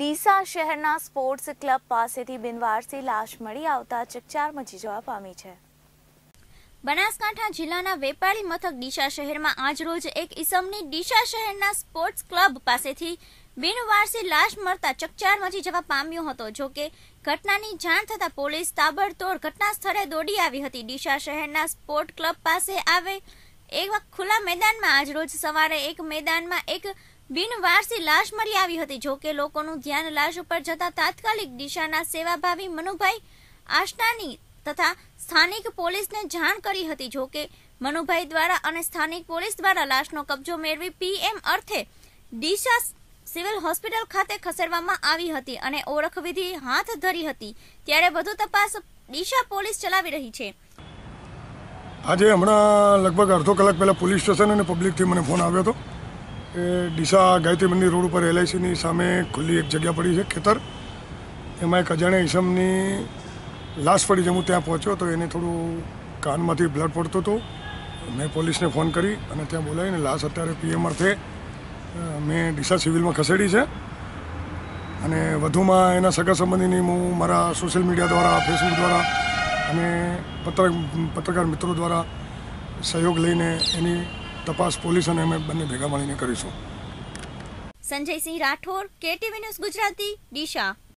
ડીસા શહેરના sports club પાસેથી બિનવારસી લાશ મળી આવતા ચકચાર મચી જવા પામી છે બનાસકાંઠા જિલ્લાના વેપારી મથક ડીસા શહેરમાં આજરોજ એક ઇસમની ડીસા શહેરના સ્પોર્ટ્સ ક્લબ પાસેથી બિનવારસી લાશ મળતા ચકચાર મચી જવા પામ્યો હતો જોકે ઘટનાની જાણ થતાં પોલીસ તાબડતોડ ઘટના સ્થળે દોડી આવી હતી ડીસા શહેરના સ્પોર્ટ ક્લબ પાસે આવે એવા ખુલ્લા મેદાનમાં આજરોજ સવારે એક મેદાનમાં એક બિનવારસી લાશ મળી આવી હતી જોકે લોકોનું ધ્યાન લાશ ઉપર જતા તાત્કાલિક દિશાના સેવાભાવી મનુભાઈ આશ્નાની તથા સ્થાનિક પોલીસને જાણ કરી હતી જોકે મનુભાઈ દ્વારા અને સ્થાનિક પોલીસ દ્વારા લાશનો કબજો મેળવી પીએમ અર્થે દિશા સિવિલ હોસ્પિટલ ખાતે ખસેડવામાં આવી હતી અને ઓળખવિધિ હાથ ધરી હતી ત્યારે વધુ તપાસ દિશા પોલીસ ચલાવી રહી છે આજે હમણાં લગભગ અડધો કલાક પહેલા પોલીસ સ્ટેશન અને પબ્લિકથી મને ફોન આવ્યો હતો કે ડીસા ગાયત્રી મંદિર રોડ ઉપર એલઆઈસીની સામે ખુલ્લી એક જગ્યા પડી છે ખેતર એમાં એક અજાણ્યા ઈસમની લાશ પડી છે હું ત્યાં પહોંચ્યો તો એને થોડું કાનમાંથી બ્લડ પડતું હતું મેં પોલીસને ફોન કરી અને ત્યાં બોલાવીને લાશ અત્યારે પીએમઆર થે મેં ડીસા સિવિલમાં ખસેડી છે અને વધુમાં એના સગા સંબંધીની હું મારા સોશિયલ મીડિયા દ્વારા ફેસબુક દ્વારા અને પત્રક પત્રકાર મિત્રો દ્વારા સહયોગ લઈને એની તપાસ પોલીસ અને અમે બંને ભેગા મળીને કરીશું સંજયસિંહ રાઠોર કેટીવી ન્યૂઝ ગુજરાતી દિશા